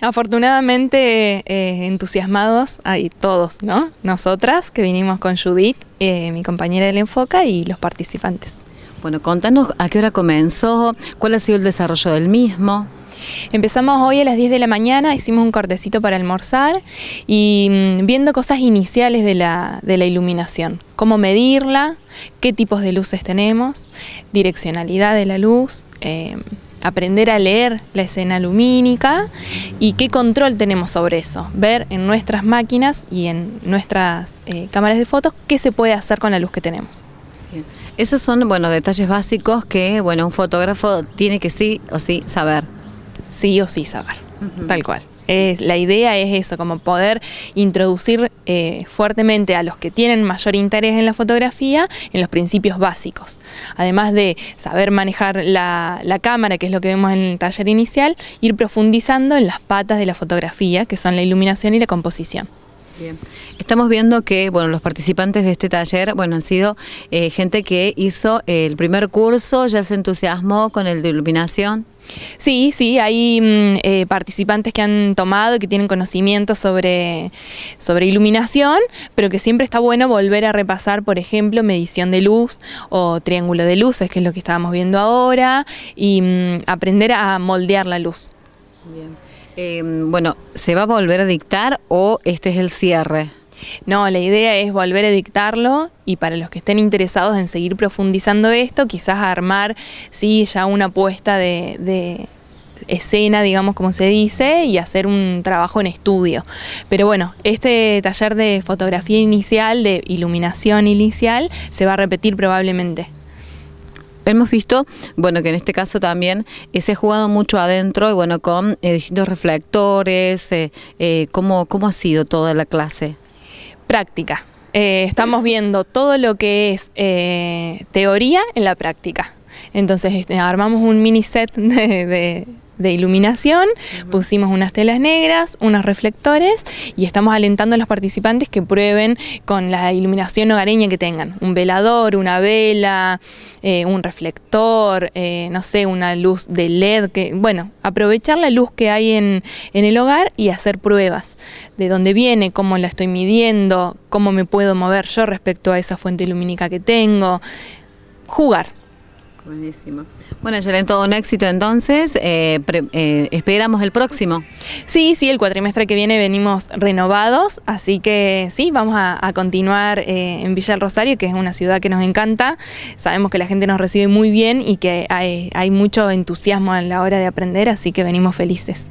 Afortunadamente, eh, entusiasmados, hay todos, ¿no? Nosotras, que vinimos con Judith, eh, mi compañera del Enfoca, y los participantes. Bueno, contanos a qué hora comenzó, cuál ha sido el desarrollo del mismo. Empezamos hoy a las 10 de la mañana, hicimos un cortecito para almorzar y mm, viendo cosas iniciales de la, iluminación, cómo medirla, qué tipos de luces tenemos, direccionalidad de la luz. Eh, aprender a leer la escena lumínica y qué control tenemos sobre eso. Ver en nuestras máquinas y en nuestras eh, cámaras de fotos qué se puede hacer con la luz que tenemos. Esos son, bueno, detalles básicos que, bueno, un fotógrafo tiene que sí o sí saber. Sí o sí saber, tal cual la idea es eso, como poder introducir eh, fuertemente a los que tienen mayor interés en la fotografía en los principios básicos. Además de saber manejar la, la cámara, que es lo que vemos en el taller inicial, ir profundizando en las patas de la fotografía, que son la iluminación y la composición. Estamos viendo que, bueno, los participantes de este taller, bueno, han sido eh, gente que hizo el primer curso, ya se entusiasmó con el de iluminación. Sí, sí, hay mm, eh, participantes que han tomado, que tienen conocimiento sobre, sobre iluminación, pero que siempre está bueno volver a repasar, por ejemplo, medición de luz o triángulo de luces, que es lo que estábamos viendo ahora, y mm, aprender a moldear la luz. Em, bueno, ¿se va a volver a dictar o este es el cierre? No, la idea es volver a dictarlo y para los que estén interesados en seguir profundizando esto, quizás armar, sí, ya una apuesta de, de escena, digamos, como se dice, y hacer un trabajo en estudio. Pero bueno, este taller de fotografía inicial, de iluminación inicial, se va a repetir probablemente. Hemos visto, bueno, que en este caso también eh, se ha jugado mucho adentro y bueno, con eh, distintos reflectores, eh, ¿cómo, ¿cómo ha sido toda la clase? Práctica. estamos viendo todo lo que es teoría en la práctica. Entonces este, armamos un mini set de de iluminación, pusimos unas telas negras, unos reflectores y estamos alentando a los participantes que prueben con la iluminación hogareña que tengan, un velador, una vela, eh, un reflector, eh, no sé, una luz de LED, que, bueno, aprovechar la luz que hay en, en el hogar y hacer pruebas de dónde viene, cómo la estoy midiendo, cómo me puedo mover yo respecto a esa fuente lumínica que tengo, jugar. Buenísimo. Bueno, ya ven todo un éxito entonces. Eh, eh, esperamos el próximo. Sí, sí, el cuatrimestre que viene venimos renovados, así que sí, vamos a, continuar eh, en Villa del Rosario, que es una ciudad que nos encanta. Sabemos que la gente nos recibe muy bien y que hay mucho entusiasmo a la hora de aprender, así que venimos felices.